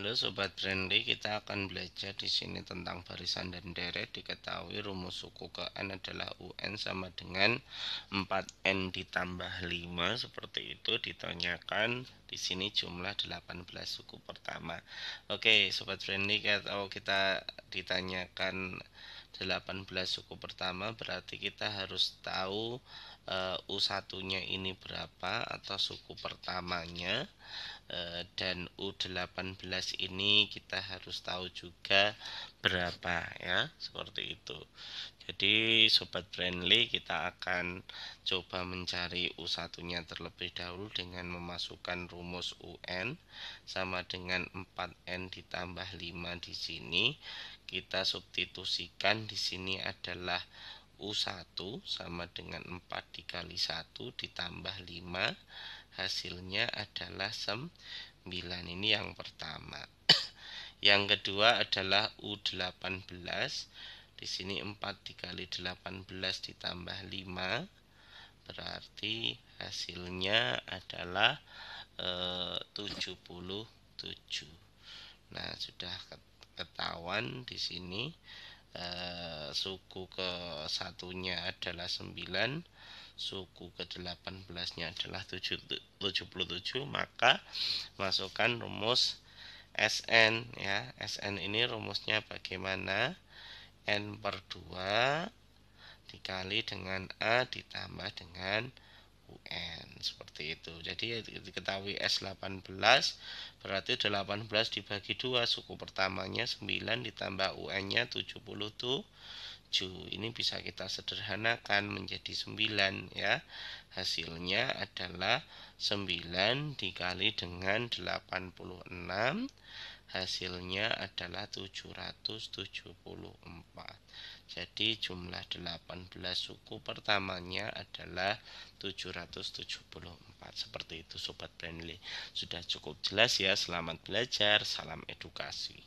Halo sobat friendly kita akan belajar di sini tentang barisan dan deret. Diketahui rumus suku ke n adalah un sama dengan 4n ditambah 5 seperti itu ditanyakan di sini jumlah 18 suku pertama. Oke, sobat friendly kita ditanyakan 18 suku pertama berarti kita harus tahu uh, eh, U1-nya ini berapa atau suku pertamanya uh, dan U18 ini kita harus tahu juga berapa ya, seperti itu. Jadi sobat friendly kita akan coba mencari U1-nya terlebih dahulu dengan memasukkan rumus UN sama dengan 4N ditambah 5 di sini kita substitusikan kan di sini adalah U1 sama dengan 4 dikali 1 ditambah 5 hasilnya adalah 9 ini yang pertama yang kedua adalah U18 di sini 4 dikali 18 ditambah 5 berarti hasilnya adalah eh, 77 nah sudah ketahuan di sini Eh, suku ke satunya adalah 9 suku ke 18 nya adalah puluh 77 maka masukkan rumus SN ya SN ini rumusnya bagaimana N per 2 dikali dengan A ditambah dengan UN seperti itu jadi diketahui S18 berarti 18 dibagi dua suku pertamanya 9 ditambah UN nya 77 ini bisa kita sederhanakan menjadi 9 ya hasilnya adalah 9 dikali dengan 86 hasilnya adalah 774 jadi jumlah 18 suku pertamanya adalah 774 seperti itu Sobat friendly. sudah cukup jelas ya selamat belajar salam edukasi